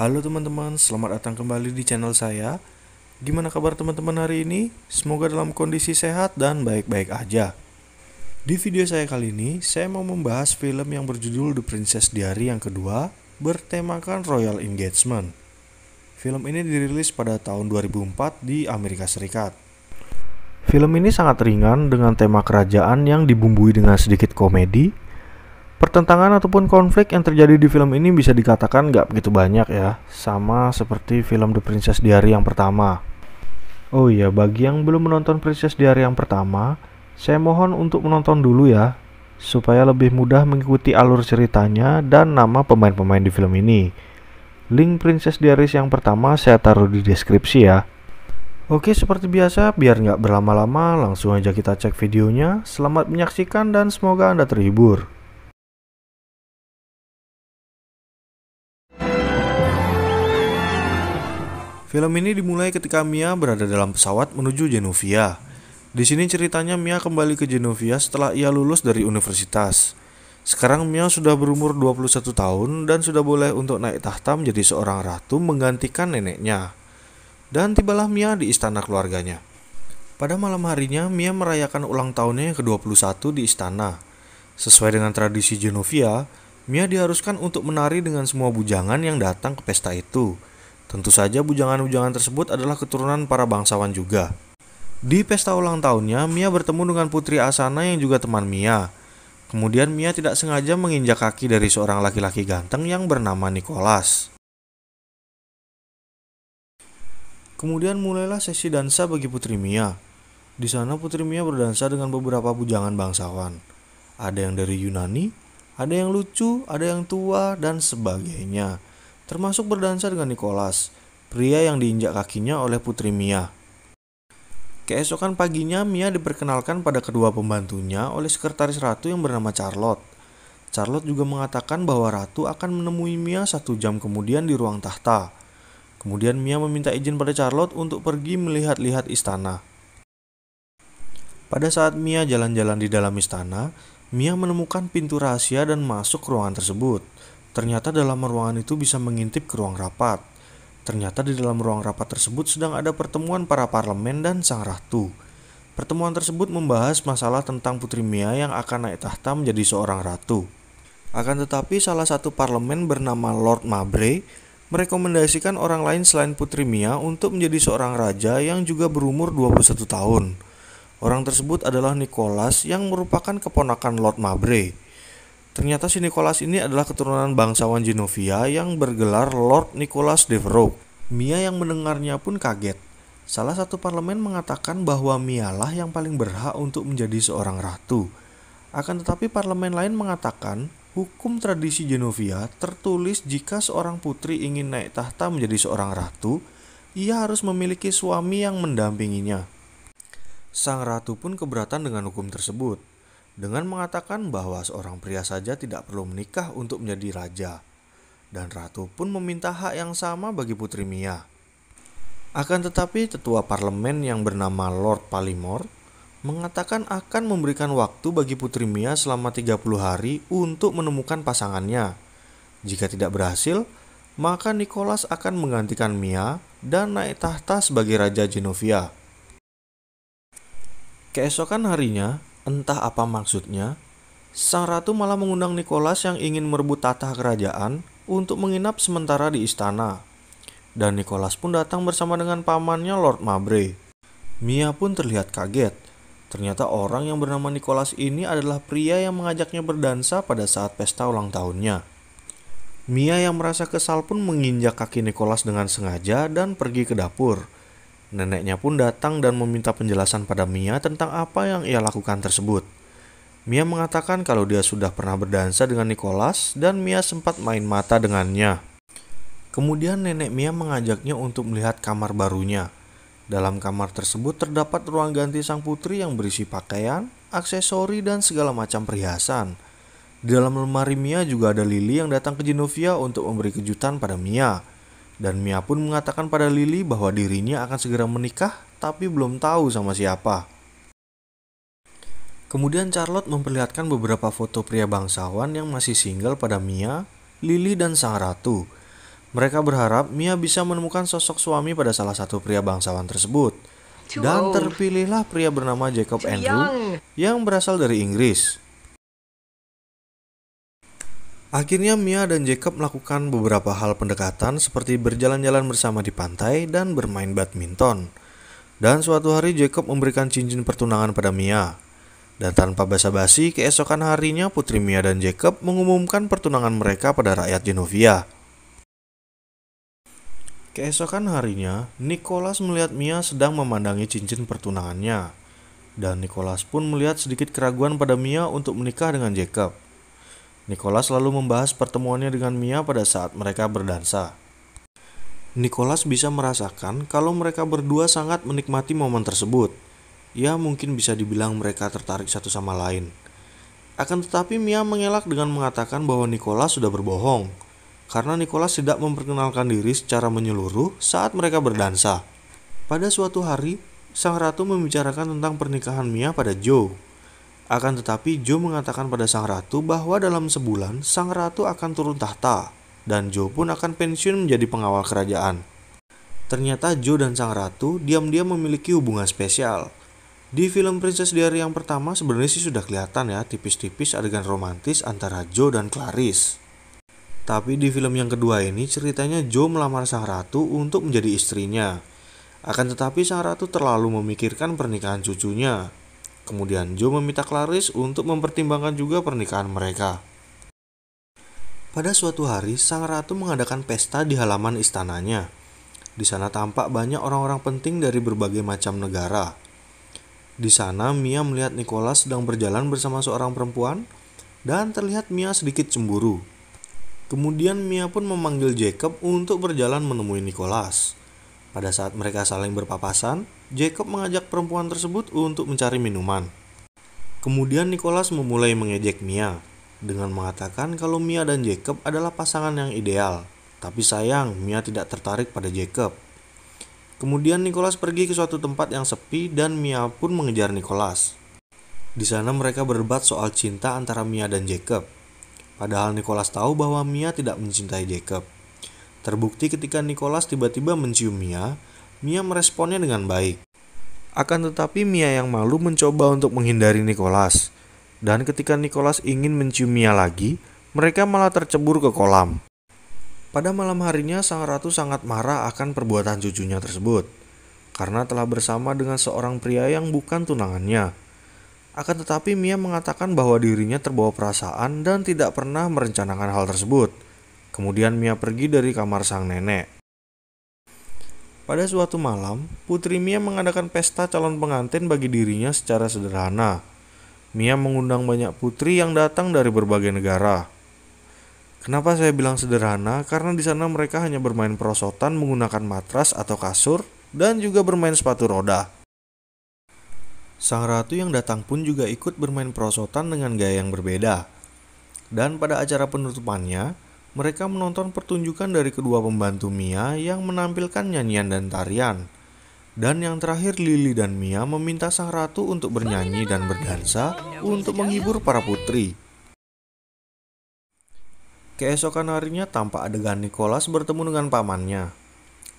Halo teman-teman, selamat datang kembali di channel saya. Gimana kabar teman-teman hari ini? Semoga dalam kondisi sehat dan baik-baik aja. Di video saya kali ini, saya mau membahas film yang berjudul The Princess Diary yang kedua, bertemakan Royal Engagement. Film ini dirilis pada tahun 2004 di Amerika Serikat. Film ini sangat ringan dengan tema kerajaan yang dibumbui dengan sedikit komedi, Pertentangan ataupun konflik yang terjadi di film ini bisa dikatakan gak begitu banyak ya, sama seperti film The Princess Diary yang pertama. Oh iya, bagi yang belum menonton Princess Diary yang pertama, saya mohon untuk menonton dulu ya, supaya lebih mudah mengikuti alur ceritanya dan nama pemain-pemain di film ini. Link Princess Diaries yang pertama saya taruh di deskripsi ya. Oke, seperti biasa, biar nggak berlama-lama, langsung aja kita cek videonya. Selamat menyaksikan dan semoga Anda terhibur. Film ini dimulai ketika Mia berada dalam pesawat menuju Genovia. Di sini ceritanya Mia kembali ke Genovia setelah ia lulus dari universitas. Sekarang Mia sudah berumur 21 tahun dan sudah boleh untuk naik tahta menjadi seorang ratu menggantikan neneknya. Dan tibalah Mia di istana keluarganya. Pada malam harinya, Mia merayakan ulang tahunnya yang ke-21 di istana. Sesuai dengan tradisi Genovia, Mia diharuskan untuk menari dengan semua bujangan yang datang ke pesta itu Tentu saja bujangan-bujangan tersebut adalah keturunan para bangsawan juga. Di pesta ulang tahunnya, Mia bertemu dengan putri Asana yang juga teman Mia. Kemudian Mia tidak sengaja menginjak kaki dari seorang laki-laki ganteng yang bernama Nicholas. Kemudian mulailah sesi dansa bagi putri Mia. Di sana putri Mia berdansa dengan beberapa bujangan bangsawan. Ada yang dari Yunani, ada yang lucu, ada yang tua, dan sebagainya termasuk berdansa dengan Nicholas, pria yang diinjak kakinya oleh putri Mia. Keesokan paginya, Mia diperkenalkan pada kedua pembantunya oleh sekretaris ratu yang bernama Charlotte. Charlotte juga mengatakan bahwa ratu akan menemui Mia satu jam kemudian di ruang tahta. Kemudian Mia meminta izin pada Charlotte untuk pergi melihat-lihat istana. Pada saat Mia jalan-jalan di dalam istana, Mia menemukan pintu rahasia dan masuk ke ruangan tersebut. Ternyata dalam ruangan itu bisa mengintip ke ruang rapat. Ternyata di dalam ruang rapat tersebut sedang ada pertemuan para parlemen dan sang ratu. Pertemuan tersebut membahas masalah tentang Putri Mia yang akan naik tahta menjadi seorang ratu. Akan tetapi salah satu parlemen bernama Lord Mabre merekomendasikan orang lain selain Putri Mia untuk menjadi seorang raja yang juga berumur 21 tahun. Orang tersebut adalah Nicholas yang merupakan keponakan Lord Mabre. Ternyata si Nicholas ini adalah keturunan bangsawan Genovia yang bergelar Lord Nicholas Devereux. Mia yang mendengarnya pun kaget. Salah satu parlemen mengatakan bahwa Mia lah yang paling berhak untuk menjadi seorang ratu. Akan tetapi parlemen lain mengatakan hukum tradisi Genovia tertulis jika seorang putri ingin naik tahta menjadi seorang ratu, ia harus memiliki suami yang mendampinginya. Sang ratu pun keberatan dengan hukum tersebut dengan mengatakan bahwa seorang pria saja tidak perlu menikah untuk menjadi raja, dan ratu pun meminta hak yang sama bagi putri Mia. Akan tetapi, tetua parlemen yang bernama Lord Palimor mengatakan akan memberikan waktu bagi putri Mia selama 30 hari untuk menemukan pasangannya. Jika tidak berhasil, maka Nicholas akan menggantikan Mia dan naik tahta sebagai Raja Genovia. Keesokan harinya, Entah apa maksudnya, sang ratu malah mengundang Nicholas yang ingin merebut tata kerajaan untuk menginap sementara di istana. Dan Nicholas pun datang bersama dengan pamannya Lord Mabre. Mia pun terlihat kaget. Ternyata orang yang bernama Nicholas ini adalah pria yang mengajaknya berdansa pada saat pesta ulang tahunnya. Mia yang merasa kesal pun menginjak kaki Nicholas dengan sengaja dan pergi ke dapur Neneknya pun datang dan meminta penjelasan pada Mia tentang apa yang ia lakukan tersebut. Mia mengatakan kalau dia sudah pernah berdansa dengan Nicholas dan Mia sempat main mata dengannya. Kemudian nenek Mia mengajaknya untuk melihat kamar barunya. Dalam kamar tersebut terdapat ruang ganti sang putri yang berisi pakaian, aksesori, dan segala macam perhiasan. Di dalam lemari Mia juga ada Lily yang datang ke Genovia untuk memberi kejutan pada Mia. Dan Mia pun mengatakan pada Lily bahwa dirinya akan segera menikah tapi belum tahu sama siapa. Kemudian Charlotte memperlihatkan beberapa foto pria bangsawan yang masih single pada Mia, Lily, dan sang ratu. Mereka berharap Mia bisa menemukan sosok suami pada salah satu pria bangsawan tersebut. Dan terpilihlah pria bernama Jacob Andrew yang berasal dari Inggris. Akhirnya Mia dan Jacob melakukan beberapa hal pendekatan seperti berjalan-jalan bersama di pantai dan bermain badminton. Dan suatu hari Jacob memberikan cincin pertunangan pada Mia. Dan tanpa basa-basi, keesokan harinya Putri Mia dan Jacob mengumumkan pertunangan mereka pada rakyat Genovia. Keesokan harinya, Nicholas melihat Mia sedang memandangi cincin pertunangannya. Dan Nicholas pun melihat sedikit keraguan pada Mia untuk menikah dengan Jacob. Nicholas lalu membahas pertemuannya dengan Mia pada saat mereka berdansa. Nicholas bisa merasakan kalau mereka berdua sangat menikmati momen tersebut. Ya mungkin bisa dibilang mereka tertarik satu sama lain. Akan tetapi Mia mengelak dengan mengatakan bahwa Nicholas sudah berbohong. Karena Nicholas tidak memperkenalkan diri secara menyeluruh saat mereka berdansa. Pada suatu hari, sang ratu membicarakan tentang pernikahan Mia pada Joe akan tetapi Joe mengatakan pada sang ratu bahwa dalam sebulan sang ratu akan turun tahta dan Joe pun akan pensiun menjadi pengawal kerajaan. Ternyata Joe dan sang ratu diam-diam memiliki hubungan spesial. Di film Princess Diary yang pertama sebenarnya sih sudah kelihatan ya tipis-tipis adegan romantis antara Joe dan Clarice. Tapi di film yang kedua ini ceritanya Joe melamar sang ratu untuk menjadi istrinya. Akan tetapi sang ratu terlalu memikirkan pernikahan cucunya Kemudian Joe meminta Clarice untuk mempertimbangkan juga pernikahan mereka. Pada suatu hari, sang ratu mengadakan pesta di halaman istananya. Di sana tampak banyak orang-orang penting dari berbagai macam negara. Di sana, Mia melihat Nicholas sedang berjalan bersama seorang perempuan dan terlihat Mia sedikit cemburu. Kemudian Mia pun memanggil Jacob untuk berjalan menemui Nicholas. Pada saat mereka saling berpapasan, Jacob mengajak perempuan tersebut untuk mencari minuman. Kemudian Nicholas memulai mengejek Mia dengan mengatakan kalau Mia dan Jacob adalah pasangan yang ideal. Tapi sayang, Mia tidak tertarik pada Jacob. Kemudian Nicholas pergi ke suatu tempat yang sepi dan Mia pun mengejar Nicholas. Di sana mereka berdebat soal cinta antara Mia dan Jacob. Padahal Nicholas tahu bahwa Mia tidak mencintai Jacob. Terbukti ketika Nicholas tiba-tiba mencium Mia, Mia meresponnya dengan baik. Akan tetapi Mia yang malu mencoba untuk menghindari Nicholas. Dan ketika Nicholas ingin mencium Mia lagi, mereka malah tercebur ke kolam. Pada malam harinya sang ratu sangat marah akan perbuatan cucunya tersebut karena telah bersama dengan seorang pria yang bukan tunangannya. Akan tetapi Mia mengatakan bahwa dirinya terbawa perasaan dan tidak pernah merencanakan hal tersebut. Kemudian Mia pergi dari kamar sang nenek. Pada suatu malam, Putri Mia mengadakan pesta calon pengantin bagi dirinya secara sederhana. Mia mengundang banyak putri yang datang dari berbagai negara. Kenapa saya bilang sederhana? Karena di sana mereka hanya bermain perosotan menggunakan matras atau kasur dan juga bermain sepatu roda. Sang ratu yang datang pun juga ikut bermain perosotan dengan gaya yang berbeda. Dan pada acara penutupannya, mereka menonton pertunjukan dari kedua pembantu Mia yang menampilkan nyanyian dan tarian. Dan yang terakhir Lily dan Mia meminta sang ratu untuk bernyanyi dan berdansa untuk menghibur para putri. Keesokan harinya tampak adegan Nicholas bertemu dengan pamannya.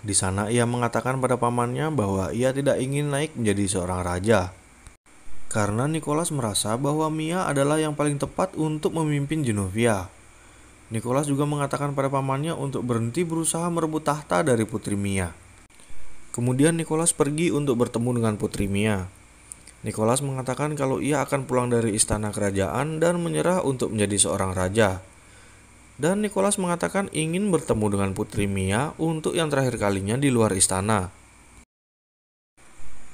Di sana ia mengatakan pada pamannya bahwa ia tidak ingin naik menjadi seorang raja. Karena Nicholas merasa bahwa Mia adalah yang paling tepat untuk memimpin Genovia. Nicholas juga mengatakan pada pamannya untuk berhenti berusaha merebut tahta dari Putri Mia. Kemudian Nicholas pergi untuk bertemu dengan Putri Mia. Nicholas mengatakan kalau ia akan pulang dari istana kerajaan dan menyerah untuk menjadi seorang raja. Dan Nicholas mengatakan ingin bertemu dengan Putri Mia untuk yang terakhir kalinya di luar istana.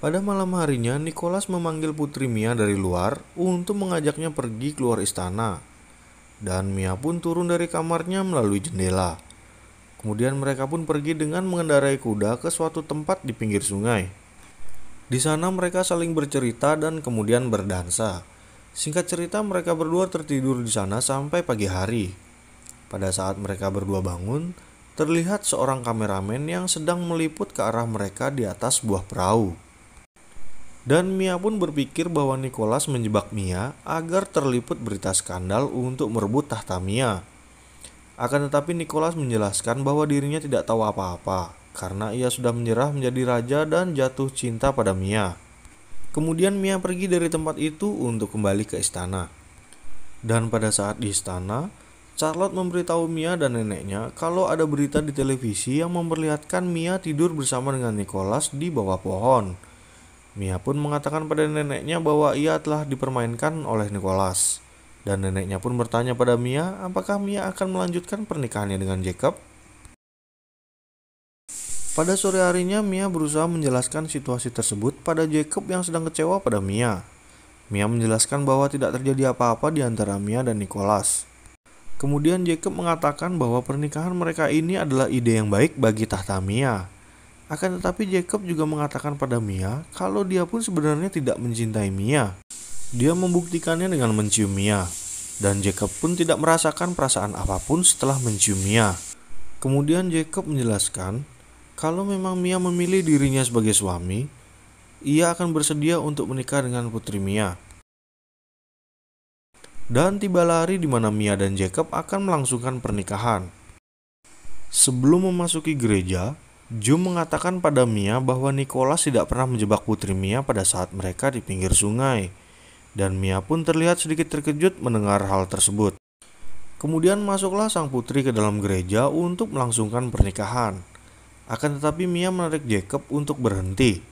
Pada malam harinya, Nicholas memanggil Putri Mia dari luar untuk mengajaknya pergi keluar istana. Dan Mia pun turun dari kamarnya melalui jendela. Kemudian mereka pun pergi dengan mengendarai kuda ke suatu tempat di pinggir sungai. Di sana mereka saling bercerita dan kemudian berdansa. Singkat cerita mereka berdua tertidur di sana sampai pagi hari. Pada saat mereka berdua bangun, terlihat seorang kameramen yang sedang meliput ke arah mereka di atas buah perahu. Dan Mia pun berpikir bahwa Nicholas menjebak Mia agar terliput berita skandal untuk merebut tahta Mia. Akan tetapi Nicholas menjelaskan bahwa dirinya tidak tahu apa-apa karena ia sudah menyerah menjadi raja dan jatuh cinta pada Mia. Kemudian Mia pergi dari tempat itu untuk kembali ke istana. Dan pada saat di istana, Charlotte memberitahu Mia dan neneknya kalau ada berita di televisi yang memperlihatkan Mia tidur bersama dengan Nicholas di bawah pohon. Mia pun mengatakan pada neneknya bahwa ia telah dipermainkan oleh Nicholas. Dan neneknya pun bertanya pada Mia apakah Mia akan melanjutkan pernikahannya dengan Jacob. Pada sore harinya, Mia berusaha menjelaskan situasi tersebut pada Jacob yang sedang kecewa pada Mia. Mia menjelaskan bahwa tidak terjadi apa-apa di antara Mia dan Nicholas. Kemudian Jacob mengatakan bahwa pernikahan mereka ini adalah ide yang baik bagi tahta Mia. Akan tetapi Jacob juga mengatakan pada Mia kalau dia pun sebenarnya tidak mencintai Mia. Dia membuktikannya dengan mencium Mia. Dan Jacob pun tidak merasakan perasaan apapun setelah mencium Mia. Kemudian Jacob menjelaskan kalau memang Mia memilih dirinya sebagai suami, ia akan bersedia untuk menikah dengan putri Mia. Dan tiba lari di mana Mia dan Jacob akan melangsungkan pernikahan. Sebelum memasuki gereja, Jum mengatakan pada Mia bahwa Nicholas tidak pernah menjebak putri Mia pada saat mereka di pinggir sungai, dan Mia pun terlihat sedikit terkejut mendengar hal tersebut. Kemudian masuklah sang putri ke dalam gereja untuk melangsungkan pernikahan. Akan tetapi Mia menarik Jacob untuk berhenti.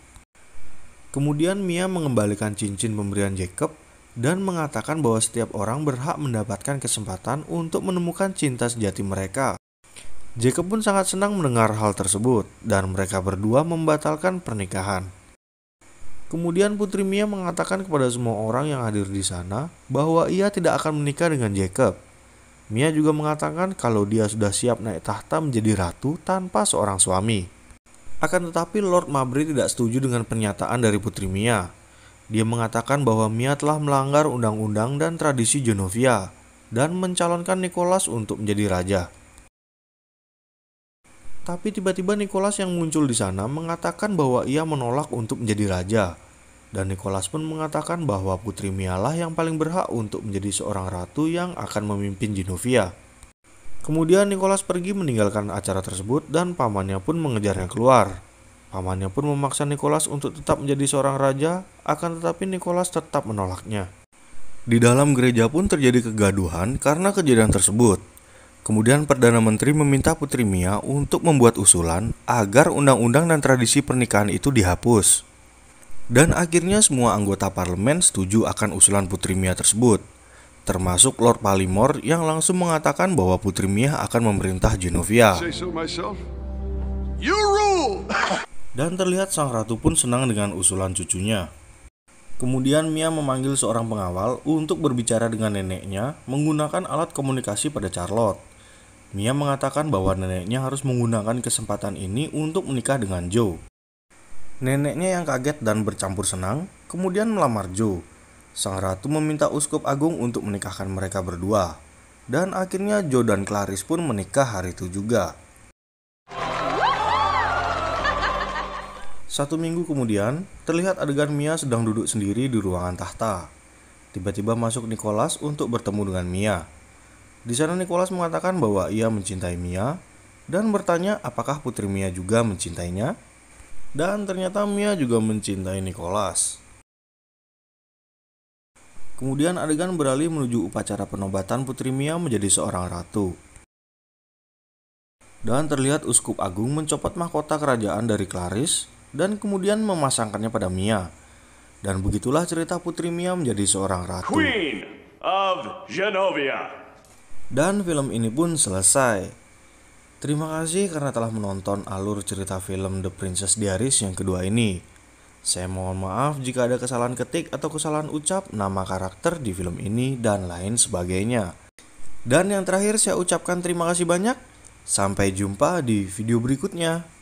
Kemudian Mia mengembalikan cincin pemberian Jacob dan mengatakan bahwa setiap orang berhak mendapatkan kesempatan untuk menemukan cinta sejati mereka. Jacob pun sangat senang mendengar hal tersebut dan mereka berdua membatalkan pernikahan. Kemudian Putri Mia mengatakan kepada semua orang yang hadir di sana bahwa ia tidak akan menikah dengan Jacob. Mia juga mengatakan kalau dia sudah siap naik tahta menjadi ratu tanpa seorang suami. Akan tetapi Lord Mabry tidak setuju dengan pernyataan dari Putri Mia. Dia mengatakan bahwa Mia telah melanggar undang-undang dan tradisi Genovia dan mencalonkan Nicholas untuk menjadi raja. Tapi tiba-tiba Nicholas yang muncul di sana mengatakan bahwa ia menolak untuk menjadi raja. Dan Nicholas pun mengatakan bahwa Putri Mialah yang paling berhak untuk menjadi seorang ratu yang akan memimpin Genovia. Kemudian Nicholas pergi meninggalkan acara tersebut dan pamannya pun mengejarnya keluar. Pamannya pun memaksa Nicholas untuk tetap menjadi seorang raja, akan tetapi Nicholas tetap menolaknya. Di dalam gereja pun terjadi kegaduhan karena kejadian tersebut. Kemudian Perdana Menteri meminta Putri Mia untuk membuat usulan agar undang-undang dan tradisi pernikahan itu dihapus. Dan akhirnya semua anggota parlemen setuju akan usulan Putri Mia tersebut, termasuk Lord Palimor yang langsung mengatakan bahwa Putri Mia akan memerintah Genovia. Dan terlihat sang ratu pun senang dengan usulan cucunya. Kemudian Mia memanggil seorang pengawal untuk berbicara dengan neneknya menggunakan alat komunikasi pada Charlotte. Mia mengatakan bahwa neneknya harus menggunakan kesempatan ini untuk menikah dengan Joe. Neneknya yang kaget dan bercampur senang, kemudian melamar Joe. Sang ratu meminta uskup agung untuk menikahkan mereka berdua. Dan akhirnya Joe dan Claris pun menikah hari itu juga. Satu minggu kemudian, terlihat adegan Mia sedang duduk sendiri di ruangan tahta. Tiba-tiba masuk Nicholas untuk bertemu dengan Mia. Di sana Nicholas mengatakan bahwa ia mencintai Mia dan bertanya apakah putri Mia juga mencintainya. Dan ternyata Mia juga mencintai Nicholas. Kemudian adegan beralih menuju upacara penobatan putri Mia menjadi seorang ratu. Dan terlihat uskup agung mencopot mahkota kerajaan dari Clarice dan kemudian memasangkannya pada Mia. Dan begitulah cerita putri Mia menjadi seorang ratu. Queen of Genovia. Dan film ini pun selesai. Terima kasih karena telah menonton alur cerita film The Princess Diaries yang kedua ini. Saya mohon maaf jika ada kesalahan ketik atau kesalahan ucap nama karakter di film ini dan lain sebagainya. Dan yang terakhir saya ucapkan terima kasih banyak. Sampai jumpa di video berikutnya.